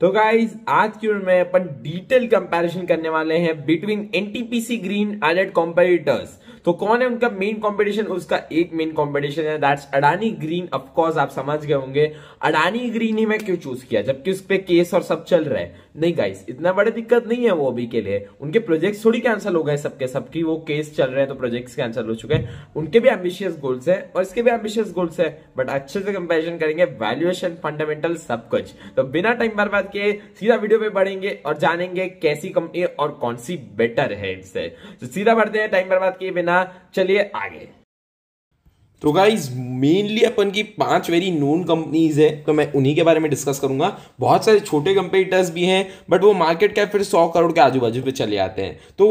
तो गाइज आज की ओर में अपन डिटेल कंपैरिजन करने वाले हैं बिटवीन एनटीपीसी ग्रीन एलेट कॉम्पिटिटर्स तो कौन है उनका मेन कंपटीशन उसका एक मेन कंपटीशन है that's Adani green of course आप समझ गए होंगे अडानी ग्रीन ही मैं क्यों चूज किया जबकि उस पर केस और सब चल रहा है नहीं गाइस इतना बड़ा दिक्कत नहीं है वो अभी के लिए उनके प्रोजेक्ट्स थोड़ी कैंसिल हो गए सबके सबकी वो केस चल रहे हैं तो प्रोजेक्ट्स कैंसिल हो चुके हैं उनके भी एम्बिशियस गोल्स है और इसके भी एम्बिशियस गोल्स है बट अच्छे से कंपेरिजन करेंगे वैल्युएशन फंडामेंटल सब कुछ तो बिना टाइम बर्बाद करके सीधा वीडियो पे बढ़ेंगे और जानेंगे कैसी कंपनी और कौन सी बेटर है इससे तो सीधा बढ़ते हैं टाइम बर्बाद किए बिना चलिए आगे तो गाइज मेनली अपन की पांच वेरी नोन कंपनीज है तो मैं उन्हीं के बारे में डिस्कस करूंगा बहुत सारे छोटे कंपेटिटर्स भी हैं बट वो मार्केट कैप फिर सौ करोड़ के आजू बाजू पे चले आते हैं तो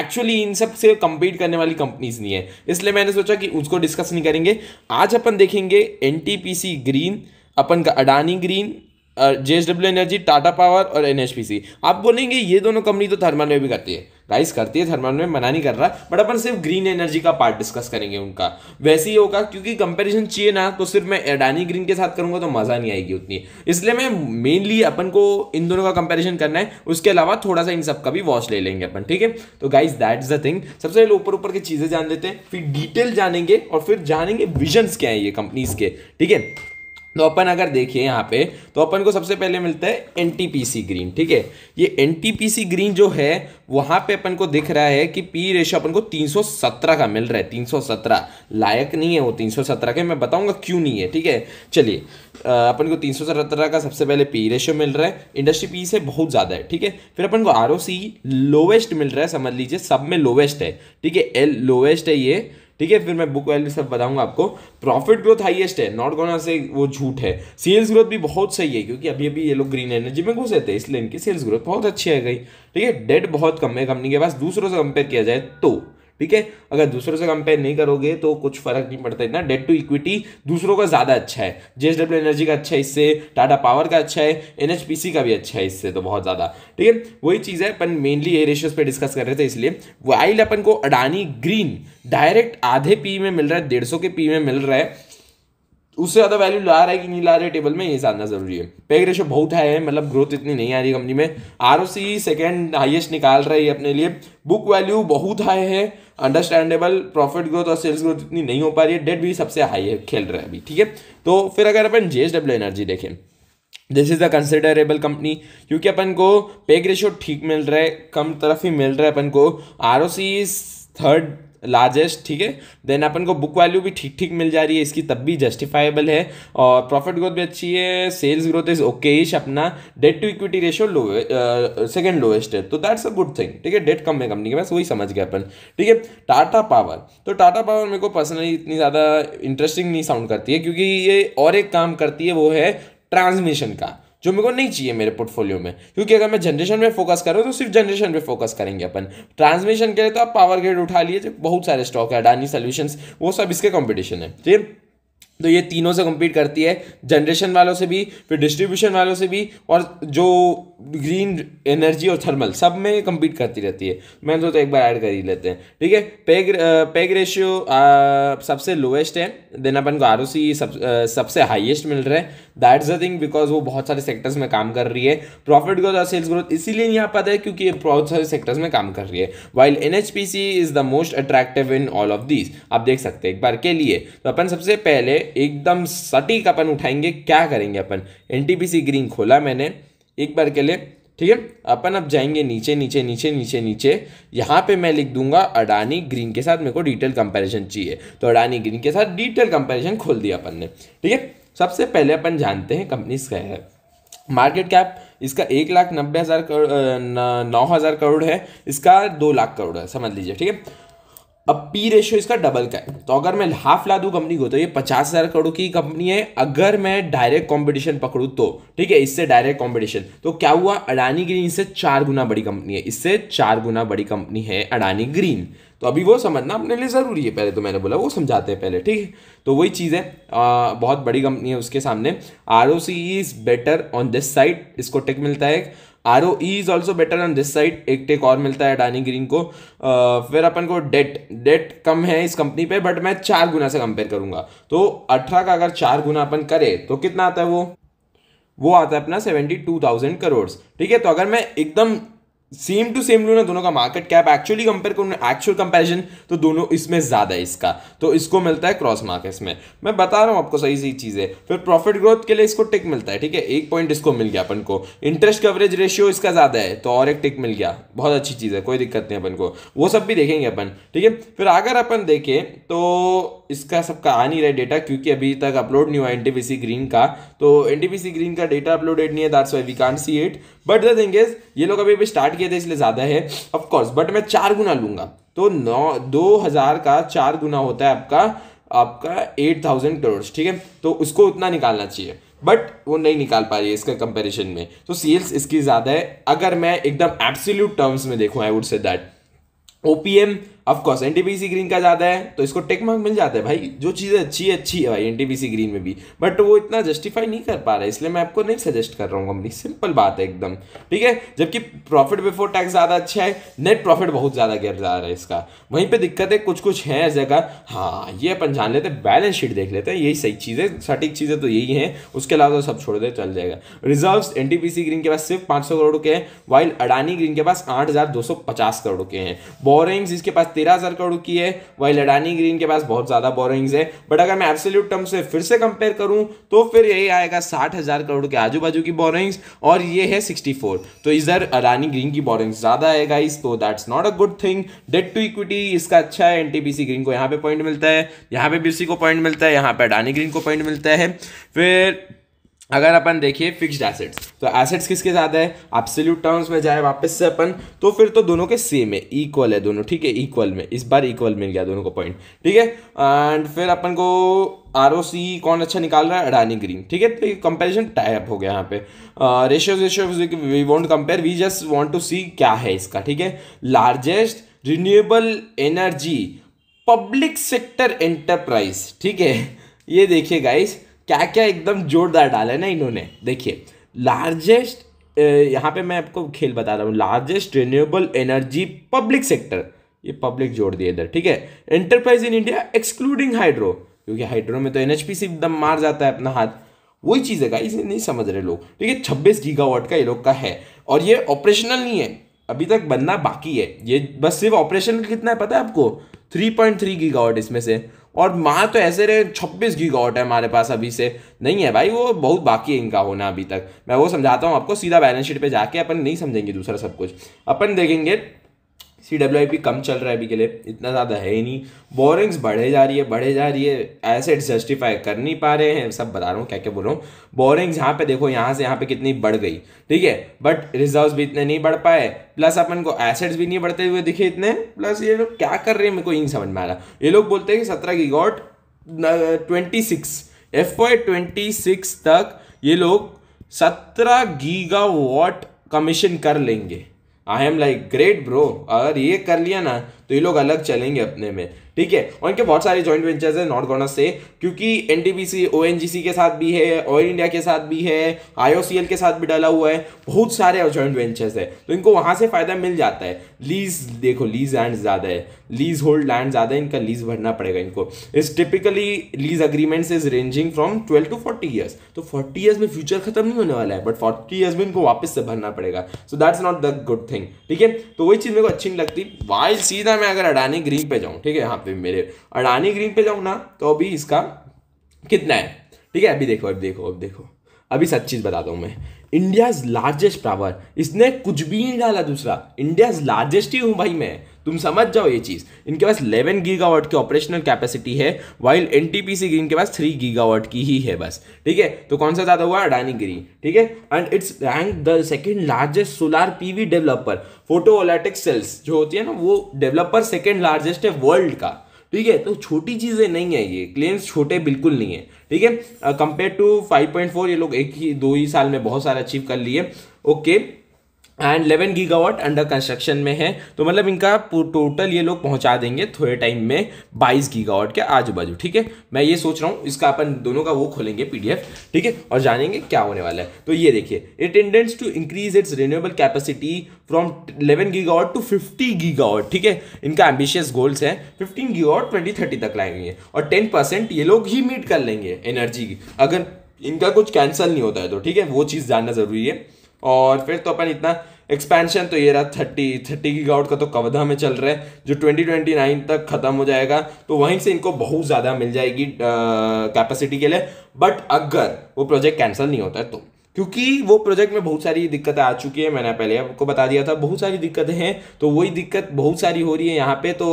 एक्चुअली इन सब से कंपीट करने वाली कंपनीज नहीं है इसलिए मैंने सोचा कि उसको डिस्कस नहीं करेंगे आज अपन देखेंगे एन ग्रीन अपन का Adani green J S W energy Tata power और एन आप बोलेंगे ये दोनों कंपनी तो थर्मल में भी करती है गाइस करती है थर्मल में मना नहीं कर रहा बट अपन सिर्फ ग्रीन एनर्जी का पार्ट डिस्कस करेंगे उनका वैसे ही होगा क्योंकि कंपैरिजन चाहिए ना तो सिर्फ मैं अडानी ग्रीन के साथ करूंगा तो मज़ा नहीं आएगी उतनी इसलिए मैं मेनली अपन को इन दोनों का कंपेरिजन करना है उसके अलावा थोड़ा सा इन सब का भी वॉच ले लेंगे अपन ठीक है तो guys that is the thing सबसे पहले ऊपर ऊपर की चीज़ें जान लेते हैं फिर डिटेल जानेंगे और फिर जानेंगे विजन्स क्या है ये कंपनीज के ठीक है तो अपन अगर देखिए यहाँ पे तो अपन को सबसे पहले मिलता है सी ग्रीन ठीक है ये एनटीपीसी ग्रीन जो है वहाँ पे अपन को दिख रहा है कि पी रेशो अपन को 317 का मिल रहा है 317 लायक नहीं है वो 317 के मैं बताऊंगा क्यों नहीं है ठीक है चलिए अपन को 317 का सबसे पहले पी रेशो मिल रहा है इंडस्ट्री पी से बहुत ज़्यादा है ठीक है फिर अपन को आर लोवेस्ट मिल रहा है समझ लीजिए सब में लोवेस्ट है ठीक है एल लोवेस्ट है ये ठीक है फिर मैं बुक वैल्यू सब बताऊंगा आपको प्रॉफिट ग्रोथ हाईएस्ट है नॉट गोना से वो झूठ है सेल्स ग्रोथ भी बहुत सही है क्योंकि अभी अभी ये लोग ग्रीन एनर्जी में घुसे थे इसलिए इनकी सेल्स ग्रोथ बहुत अच्छी है गई ठीक है डेट बहुत कम है कंपनी के पास दूसरों से कंपेयर किया जाए तो ठीक है अगर दूसरों से कंपेयर नहीं करोगे तो कुछ फर्क नहीं पड़ता इतना डेट टू इक्विटी दूसरों का ज़्यादा अच्छा है जेएसडब्ल्यू एनर्जी का अच्छा है इससे टाटा पावर का अच्छा है एनएचपीसी का भी अच्छा है इससे तो बहुत ज़्यादा ठीक है वही चीज़ है अपन मेनली ये रेशियोज पर डिस्कस कर रहे थे इसलिए वाइल अपन को अडानी ग्रीन डायरेक्ट आधे पी में मिल रहा है डेढ़ के पी में मिल रहा है उससे ज़्यादा वैल्यू ला रहा है कि नहीं ला रहा है टेबल में ये जानना जरूरी है पेग रेशो बहुत हाई है मतलब ग्रोथ इतनी नहीं आ रही कंपनी में R O C second highest निकाल रहा है अपने लिए बुक वैल्यू बहुत हाई है अंडरस्टैंडेबल प्रॉफिट ग्रोथ और सेल्स ग्रोथ इतनी नहीं हो पा रही है डेट भी सबसे हाई है खेल रहा है अभी ठीक है तो फिर अगर अपन जे एनर्जी देखें this is a considerable company क्योंकि अपन को पेग रेशो ठीक मिल रहा है कम तरफ ही मिल रहा है अपन को R O C third largest ठीक है देन अपन को बुक वैल्यू भी ठीक ठीक मिल जा रही है इसकी तब भी जस्टिफाइबल है और प्रॉफिट ग्रोथ भी अच्छी है sales growth is okay ish अपना debt to equity ratio low second lowest है तो दैट्स अ गुड थिंग ठीक है डेट कम है कंपनी के पास वही समझ गए अपन ठीक है टाटा पावर तो टाटा पावर मेरे को पर्सनली इतनी ज़्यादा इंटरेस्टिंग नहीं साउंड करती है क्योंकि ये और एक काम करती है वो है ट्रांसमिशन का जो मेरे को नहीं चाहिए मेरे पोर्टफोलियो में क्योंकि अगर मैं जनरेशन पे फोकस कर रहा हूँ तो सिर्फ जनरेशन पे फोकस करेंगे अपन ट्रांसमिशन के लिए तो आप पावर ग्रेड उठा लिए बहुत सारे स्टॉक है अडानी सोल्यूशन वो सब इसके कॉम्पिटिशन है ठीक है तो ये तीनों से कम्पीट करती है जनरेशन वालों से भी फिर डिस्ट्रीब्यूशन वालों से भी और जो ग्रीन एनर्जी और थर्मल सब में कंपीट करती रहती है मैंने तो, तो एक बार ऐड कर ही लेते हैं ठीक है पेग पेग रेशियो सबसे लोएस्ट है देन अपन को आर ओ सी सब आ, सबसे हाईएस्ट मिल रहा है दैट्स द थिंग बिकॉज वो बहुत सारे सेक्टर्स में काम कर रही है प्रॉफिट ग्रोथ और सेल्स ग्रोथ इसीलिए नहीं आ पाता है क्योंकि ये बहुत सारे सेक्टर्स में काम कर रही है while N H P C is the most attractive in all of these आप देख सकते हैं एक बार के लिए तो अपन सबसे पहले एकदम सटीक अपन उठाएंगे क्या करेंगे अपन एन ग्रीन खोला मैंने एक बार के लिए ठीक है अपन अब जाएंगे नीचे नीचे नीचे नीचे नीचे यहाँ पे मैं लिख दूंगा अडानी ग्रीन के साथ मेरे को डिटेल कंपैरिजन चाहिए तो अडानी ग्रीन के साथ डिटेल कंपैरिजन खोल दिया अपन ने ठीक है सबसे पहले अपन जानते हैं कंपनीज क्या है मार्केट कैप इसका एक लाख नब्बे हज़ार करोड़ नौ हज़ार करोड़ है इसका दो लाख करोड़ है समझ लीजिए ठीक है अब पी रेशियो इसका डबल का है तो अगर मैं हाफ ला दू कंपनी को तो ये पचास हज़ार करोड़ की कंपनी है अगर मैं डायरेक्ट कंपटीशन पकड़ू तो ठीक है इससे डायरेक्ट कंपटीशन तो क्या हुआ अडानी ग्रीन इससे चार गुना बड़ी कंपनी है इससे चार गुना बड़ी कंपनी है अडानी ग्रीन तो अभी वो समझना अपने लिए ज़रूरी है पहले तो मैंने बोला वो समझाते हैं पहले ठीक है तो वही चीज़ है आ, बहुत बड़ी कंपनी है उसके सामने R O C is better on this side इसको टिक मिलता है R O E is also better on this side एक टेक और मिलता है अडानी ग्रीन को फिर अपन को डेट डेट कम है इस कंपनी पे बट मैं चार गुना से कंपेयर करूंगा तो अठारह का अगर चार गुना अपन करें तो कितना आता है वो वो आता है अपना सेवेंटी टू थाउजेंड करोड़ ठीक है तो अगर मैं एकदम सेम टू सेम लू ना दोनों का मार्केट कैप एक्चुअली कंपेयर करूँ एक्चुअल कंपेरिजन तो दोनों इसमें ज़्यादा है इसका तो इसको मिलता है क्रॉस मार्केट्स में मैं बता रहा हूँ आपको सही सही चीज़ें फिर प्रॉफिट ग्रोथ के लिए इसको टिक मिलता है ठीक है एक पॉइंट इसको मिल गया अपन को इंटरेस्ट कवरेज रेशियो इसका ज़्यादा है तो और एक टिक मिल गया बहुत अच्छी चीज़ है कोई दिक्कत नहीं अपन को वो सब भी देखेंगे अपन ठीक है फिर अगर अपन देखें तो इसका सबका आ नहीं रहा है डेटा क्योंकि अभी तक अपलोड नहीं हुआ एन ग्रीन का तो एन ग्रीन का डेटा अपलोडेड नहीं है that's why we can't see it but the thing is ये लोग अभी अभी स्टार्ट किए थे इसलिए ज़्यादा है ऑफकोर्स बट मैं चार गुना लूँगा तो नौ दो हज़ार का चार गुना होता है आपका आपका एट थाउजेंड करोड़ ठीक है तो उसको उतना निकालना चाहिए बट वो नहीं निकाल पा रही है इसका कंपेरिजन में तो सेल्स इसकी ज़्यादा है अगर मैं एकदम एब्सोल्यूट टर्म्स में देखूँ I would say that O P M of course N T green का ज़्यादा है तो इसको टेक मार्क मिल जाता है भाई जो चीज़ें अच्छी है अच्छी है भाई एन टी ग्रीन में भी बट वो इतना जस्टिफाई नहीं कर पा रहा है इसलिए मैं आपको नहीं सजेस्ट कर रहा हूँ कंपनी सिंपल बात है एकदम ठीक है जबकि प्रॉफिट बिफोर टैक्स ज़्यादा अच्छा है नेट प्रॉफिट बहुत ज़्यादा गिर जा रहा है इसका वहीं पर दिक्कत है कुछ कुछ है जगह हाँ ये अपन जान लेते हैं बैलेंस शीट देख लेते हैं यही सही चीज़ें सटीक चीज़ें तो यही हैं उसके अलावा तो सब छोड़ दे चल जाएगा रिजर्व एन ग्रीन के पास सिर्फ पाँच करोड़ के हैं वाइल अडानी ग्रीन के पास आठ करोड़ के हैं बोरिंग्स इसके पास तेरह हज़ार करोड़ की है वही लडानी ग्रीन के पास बहुत ज़्यादा बोरिंग्स है बट अगर मैं एब्सोल्यूट टर्म से फिर से कंपेयर करूं तो फिर यही आएगा साठ हज़ार करोड़ के आजू बाजू की बोरिंग्स और ये है सिक्सटी फोर तो इधर अडानी ग्रीन की बोरिंग्स ज़्यादा है गाइस तो that's not a good thing debt to equity इसका अच्छा है एनटीपीसी ग्रीन को यहाँ पे पॉइंट मिलता है यहाँ पे बीसी को पॉइंट मिलता है यहाँ पे अडानी ग्रीन को पॉइंट मिलता है फिर अगर अपन देखिए फिक्स्ड एसेट्स तो एसेट्स किसके ज्यादा है एब्सोल्यूट टर्म्स में जाए वापस से अपन तो फिर तो दोनों के सेम है इक्वल है दोनों ठीक है इक्वल में इस बार इक्वल मिल गया दोनों को पॉइंट ठीक है एंड फिर अपन को आर ओ सी कौन अच्छा निकाल रहा है अडानी ग्रीन ठीक है तो ये कंपेरिजन टाइप हो गया यहाँ पे ratio ratio we want compare we just want to see क्या है इसका ठीक है largest renewable energy public sector enterprise ठीक है ये देखिए गाइस क्या क्या एकदम जोरदार डाला है ना इन्होंने देखिए लार्जेस्ट यहाँ पे मैं आपको खेल बता रहा हूँ largest renewable energy public sector ये पब्लिक जोड़ दिया इधर ठीक है enterprise in India excluding hydro क्योंकि हाइड्रो में तो एन से एकदम मार जाता है अपना हाथ वही चीज़ है गाइस नहीं समझ रहे लोग ठीक है छब्बीस गीगावाट का ये लोग का है और ये ऑपरेशनल नहीं है अभी तक बनना बाकी है ये बस सिर्फ ऑपरेशन कितना है पता है आपको थ्री पॉइंट थ्री गीगावाट इसमें से और माँ तो ऐसे रहे छब्बीस गीगावाट है हमारे पास अभी से नहीं है भाई वो बहुत बाकी है इनका होना अभी तक मैं वो समझाता हूँ आपको सीधा बैलेंस शीट पे जाके अपन नहीं समझेंगे दूसरा सब कुछ अपन देखेंगे सी डब्ल्यू आई पी कम चल रहा है अभी के लिए इतना ज़्यादा है ही नहीं बोरिंग्स बढ़े जा रही है बढ़े जा रही है एसेट्स जस्टिफाई कर नहीं पा रहे हैं सब बता रहा हूँ क्या क्या बोल रहा हूँ बोरिंग्स यहाँ पे देखो यहाँ से यहाँ पे कितनी बढ़ गई ठीक है बट रिजर्व भी इतने नहीं बढ़ पाए प्लस अपन को एसेट्स भी नहीं बढ़ते हुए दिखे इतने प्लस ये लोग क्या कर रहे हैं मेरे को यही समझ में आ रहा ये लोग बोलते हैं कि सत्रह गॉट twenty six F Y twenty six तक ये लोग सत्रह गीगा वॉट कमीशन कर लेंगे I am like great bro अगर ये कर लिया ना तो ये लोग अलग चलेंगे अपने में ठीक है और इनके बहुत सारे जॉइंट वेंचर्स हैं नॉर्थ गोना से क्योंकि एन टी के साथ भी है ऑयल इंडिया के साथ भी है आईओसीएल के साथ भी डाला हुआ है बहुत सारे जॉइंट वेंचर्स है तो इनको वहां से फ़ायदा मिल जाता है लीज देखो लीज लैंड ज़्यादा है लीज होल्ड लैंड ज़्यादा है इनका लीज भरना पड़ेगा इनको इस typically lease agreements is ranging from twelve to forty years तो फोर्टी ईयर्स में फ्यूचर खत्म नहीं होने वाला है बट फोर्टी ईयर्स में इनको वापस से भरना पड़ेगा so that's not the good thing ठीक है तो वही चीज़ मेरे को अच्छी नहीं लगती वाइल सीधा मैं अगर अडानी ग्रीन पे जाऊँ ठीक है हाँ पे मेरे अडानी ग्रीन पे जाऊँ ना तो अभी इसका कितना है ठीक है अभी देखो अभी देखो अब देखो अभी सच चीज़ बताता हूँ मैं इंडियाज लार्जेस्ट पावर इसने कुछ भी नहीं डाला दूसरा इंडियाज लार्जेस्ट ही हूँ भाई मैं तुम समझ जाओ ये चीज़ इनके पास 11 गीगावाट की ऑपरेशनल कैपेसिटी है वाइल एन ग्रीन के पास 3 गीगावाट की ही है बस ठीक है तो कौन सा ज़्यादा हुआ अडानी ग्रीन ठीक है and its rank the second largest solar PV developer photovoltaic cells जो होती है ना वो डेवलपर सेकेंड लार्जेस्ट है वर्ल्ड का ठीक है तो छोटी चीज़ें नहीं है ये क्लेम्स छोटे बिल्कुल नहीं है ठीक है कंपेयर टू 5.4 ये लोग एक ही दो ही साल में बहुत सारा अचीव कर लिए okay okay. And 11 gigawatt under construction में है तो मतलब इनका टोटल ये लोग पहुंचा देंगे थोड़े टाइम में 22 गीगावाट के आजू बाजू ठीक है मैं ये सोच रहा हूँ इसका अपन दोनों का वो खोलेंगे पीडीएफ ठीक है और जानेंगे क्या होने वाला है तो ये देखिए it intends to increase its renewable capacity from 11 gigawatt to 50 gigawatt ठीक है इनका एम्बिशियस गोल्स हैं फिफ्टीन गीगावाट थर्टी तक लाएंगे और टेन परसेंट ये लोग ही मीट कर लेंगे एनर्जी की अगर इनका कुछ कैंसिल नहीं होता है तो ठीक है वो चीज़ जानना ज़रूरी है और फिर तो अपन इतना एक्सपेंशन तो ये रहा थर्टी थर्टी की गाउट का तो कवधा में चल रहा है जो ट्वेंटी ट्वेंटी नाइन तक ख़त्म हो जाएगा तो वहीं से इनको बहुत ज़्यादा मिल जाएगी कैपेसिटी के लिए बट अगर वो प्रोजेक्ट कैंसिल नहीं होता है तो क्योंकि वो प्रोजेक्ट में बहुत सारी दिक्कतें आ चुकी है मैंने पहले आपको बता दिया था बहुत सारी दिक्कतें हैं तो वही दिक्कत बहुत सारी हो रही है यहाँ पे तो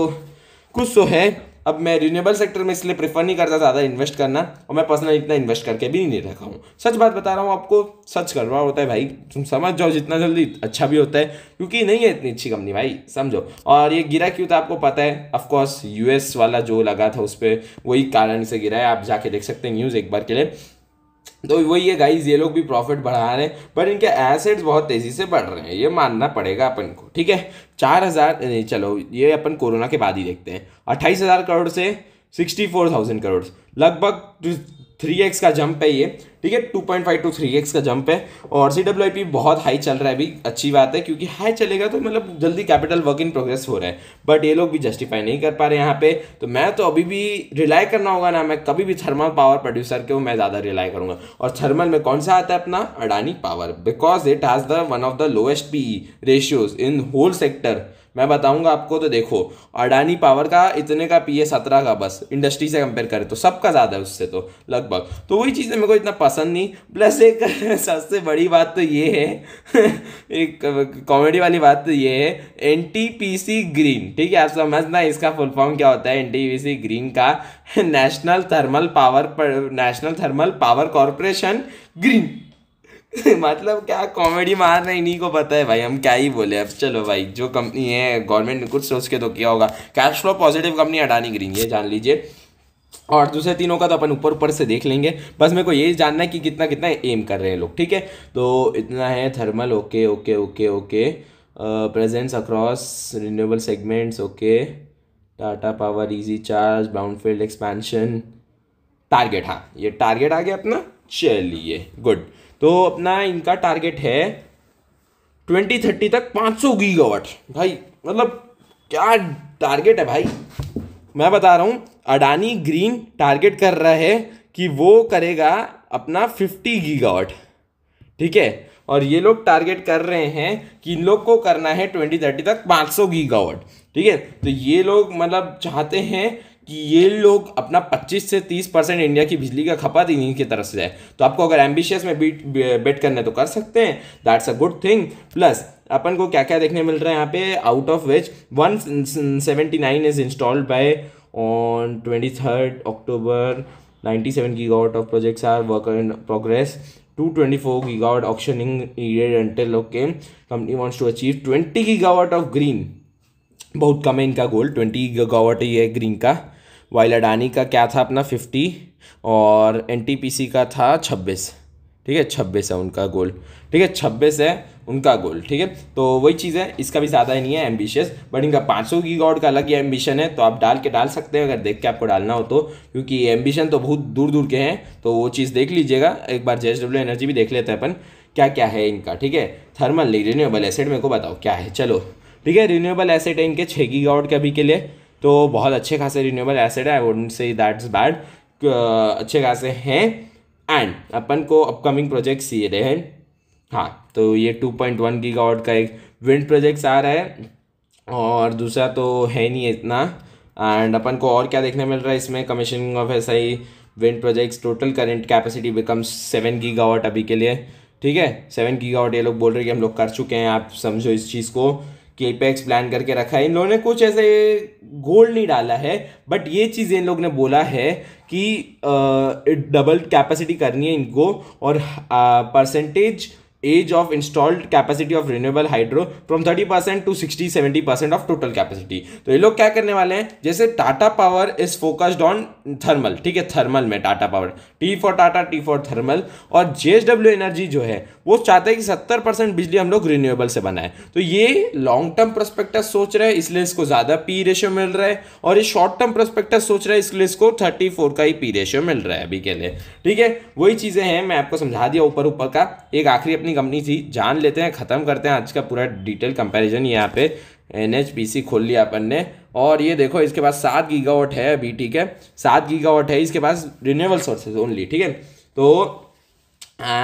कुछ तो है अब मैं रिन्यूएबल सेक्टर में इसलिए प्रेफर नहीं करता ज़्यादा इन्वेस्ट करना और मैं पर्सनली इतना इन्वेस्ट करके भी नहीं रखा हूँ सच बात बता रहा हूँ आपको सच करवा होता है भाई तुम समझ जाओ जितना जल्दी अच्छा भी होता है क्योंकि नहीं है इतनी अच्छी कंपनी भाई समझो और ये गिरा क्यों था आपको पता है ऑफकोर्स यूएस वाला जो लगा था उस पर वही कारण से गिरा है आप जाके देख सकते हैं न्यूज़ एक बार के लिए तो वही है गाइज ये लोग भी प्रॉफिट बढ़ा रहे हैं पर इनके एसेट्स बहुत तेज़ी से बढ़ रहे हैं ये मानना पड़ेगा अपन को ठीक है चार हज़ार नहीं चलो ये अपन कोरोना के बाद ही देखते हैं अट्ठाईस हज़ार करोड़ से सिक्सटी फोर थाउजेंड करोड़ लगभग थ्री एक्स का जंप है ये ठीक है two point five to three X का जंप है और सी डब्ल्यू आई पी बहुत हाई चल रहा है अभी अच्छी बात है क्योंकि हाई चलेगा तो मतलब जल्दी कैपिटल वर्क इन प्रोग्रेस हो रहा है बट ये लोग भी जस्टिफाई नहीं कर पा रहे यहाँ पे तो मैं तो अभी भी रिलाई करना होगा ना मैं कभी भी थर्मल पावर प्रोड्यूसर के मैं ज़्यादा रिलाई करूँगा और थर्मल में कौन सा आता है अपना Adani power because it has the one of the lowest P ratios in whole sector मैं बताऊंगा आपको तो देखो अडानी पावर का इतने का पी है सत्रह का बस इंडस्ट्री से कंपेयर करें तो सबका ज़्यादा है उससे तो लगभग तो वही चीज़ें मेरे को इतना पसंद नहीं प्लस एक सबसे बड़ी बात तो ये है एक कॉमेडी वाली बात तो ये है N T P C green ठीक है आप समझना इसका फुल फॉर्म क्या होता है N T P C green का national thermal power national thermal power corporation green मतलब क्या कॉमेडी मार रहे इन्हीं को पता है भाई हम क्या ही बोले अब चलो भाई जो कंपनी है गवर्नमेंट ने कुछ सोच के तो किया होगा cash flow positive company Adani green ये जान लीजिए और दूसरे तीनों का तो अपन ऊपर ऊपर से देख लेंगे बस मेरे को ये जानना है कि कितना कितना एम कर रहे हैं लोग ठीक है तो इतना है thermal okay okay okay okay presence across renewable segments okay Tata power EZ charge brownfield expansion target हाँ ये टारगेट आ गया अपना चलिए गुड तो अपना इनका टारगेट है ट्वेंटी थर्टी तक पाँच सौ गीगावट भाई मतलब क्या टारगेट है भाई मैं बता रहा हूँ अडानी ग्रीन टारगेट कर रहा है कि वो करेगा अपना फिफ्टी गीगावट ठीक है और ये लोग टारगेट कर रहे हैं कि इन लोग को करना है ट्वेंटी थर्टी तक पाँच सौ गीगावट ठीक है तो ये लोग मतलब चाहते हैं कि ये लोग अपना 25 से 30 परसेंट इंडिया की बिजली का खपत इन्हीं की तरफ से जाए तो आपको अगर एम्बिशियस में बीट बेट करने तो कर सकते हैं that's a good thing plus अपन को क्या क्या देखने मिल रहा है यहाँ पे out of which one seventy nine is installed by on twenty third October ninety seven gigawatt of projects are work in progress 224 gigawatt auctioning एंटेल okay company wants to achieve twenty की gigawatt ऑफ ग्रीन बहुत कम है इनका गोल twenty गावट ही है green का while Adani का क्या था अपना फिफ्टी और एन का था छब्बीस ठीक है छब्बीस है उनका गोल ठीक है छब्बीस है उनका गोल ठीक है तो वही चीज़ है इसका भी ज़्यादा ही नहीं है एम्बिशियस बट इनका पाँच सौ की गॉड का अलग ही एम्बिशन है तो आप डाल के डाल सकते हैं अगर देख के आपको डालना हो तो क्योंकि एम्बिशन तो बहुत दूर दूर के हैं तो वो चीज़ देख लीजिएगा एक बार जे डब्ल्यू एनर्जी भी देख लेते हैं अपन क्या क्या है इनका ठीक है थर्मल रिन्यूएबल एसेट मेरे को बताओ क्या है चलो ठीक है रिन्यूएबल एसेट है इनके छः की गॉड के अभी के लिए तो बहुत अच्छे खासे रिन्यूएबल एसेड है I would say that's bad अच्छे खासे हैं एंड अपन को अपकमिंग प्रोजेक्ट्स ये रहे हैं हाँ तो ये टू पॉइंट वन गीगावाट का एक विंड प्रोजेक्ट्स आ रहा है और दूसरा तो है नहीं इतना एंड अपन को और क्या देखने मिल रहा है इसमें commissioning of S I wind projects total current capacity becomes seven gigawatt अभी के लिए ठीक है सेवन गीगावाट ये लोग बोल रहे हैं कि हम लोग कर चुके हैं आप समझो इस चीज़ को केपेक्स प्लान करके रखा है इन लोगों ने कुछ ऐसे गोल नहीं डाला है बट ये चीज़ इन लोग ने बोला है कि डबल कैपेसिटी करनी है इनको और percentage age of installed capacity of renewable hydro from 30% to 60 70% of total capacity तो ये लोग क्या करने वाले हैं जैसे Tata power is focused on thermal ठीक है थर्मल में Tata power T for Tata T for thermal और जेएसडब्ल्यू एनर्जी जो है वो चाहते हैं कि 70% बिजली हम लोग रिन्यूएबल से बनाए तो ये लॉन्ग टर्म प्रोस्पेक्टस सोच रहे हैं इसलिए इसको ज़्यादा पी रेशियो मिल रहा है और ये शॉर्ट टर्म प्रोस्पेक्टस सोच रहा है इसलिए इसको 34 का ही पी रेशियो मिल रहा है अभी के लिए ठीक है वही चीज़ें हैं मैं आपको समझा दिया ऊपर ऊपर का एक आखिरी अपनी कितनी कंपनी थी जान लेते हैं ख़त्म करते हैं आज का पूरा डिटेल कंपैरिजन यहाँ पे एन खोल लिया अपन ने और ये देखो इसके पास सात गीगावाट है अभी ठीक है सात गीगावाट है इसके पास रिन्यूएबल सोर्सेज ओनली ठीक है तो आ,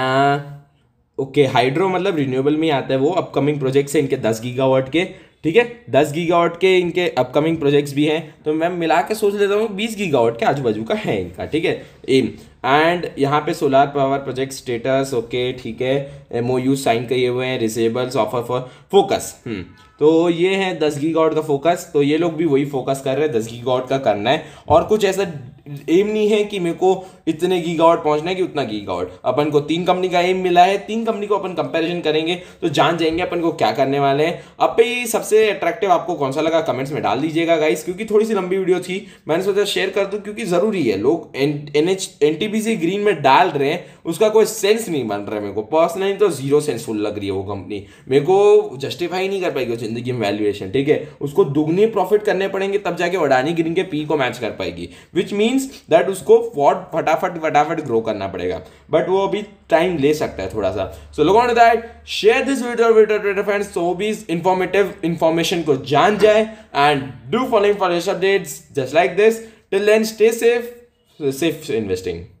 ओके हाइड्रो मतलब रिन्यूएबल में आता है वो अपकमिंग प्रोजेक्ट से इनके दस गीगावाट के ठीक है दस गीगावाट के इनके अपकमिंग प्रोजेक्ट्स भी हैं तो मैं मिला के सोच लेता हूँ बीस गीगावाट के आजू बाजू का है इनका ठीक है एम एंड यहाँ पे solar power project status okay ठीक है एम ओ यू साइन किए हुए हैं रिजेबल्स ऑफर फॉर फोकस तो ये है दस गीगावाट का फोकस तो ये लोग भी वही फोकस कर रहे हैं दस गीगावाट का करना है और कुछ ऐसा एम नहीं है कि मेरे को इतने गीगावाट पहुंचना है कि उतना गीगावाट अपन को तीन कंपनी का एम मिला है तीन कंपनी को अपन कंपैरिजन करेंगे तो जान जाएंगे अपन को क्या करने वाले हैं अब पे सबसे अट्रैक्टिव आपको कौन सा लगा कमेंट्स में डाल दीजिएगा गाइस क्योंकि थोड़ी सी लंबी वीडियो थी मैंने सोचा शेयर कर दूँ क्योंकि ज़रूरी है लोग एन एन ग्रीन में डाल रहे हैं उसका कोई सेंस नहीं बन रहा है मेरे को पर्सनली तो जीरो सेंसफुल लग रही है वो कंपनी मेरे को जस्टिफाई नहीं कर पाएगी जिंदगी में वैल्यूएशन ठीक है उसको दुगनी प्रॉफिट करने पड़ेंगे तब जाके अडानी ग्रीन के पी को मैच कर पाएगी विच मीन्स दैट उसको फॉट फटाफट फटाफट ग्रो करना पड़ेगा बट वो अभी टाइम ले सकता है थोड़ा सा सो लोगों ने that share this video with friends so informative information को जान जाए and do following for updates just like this till then stay safe safe investing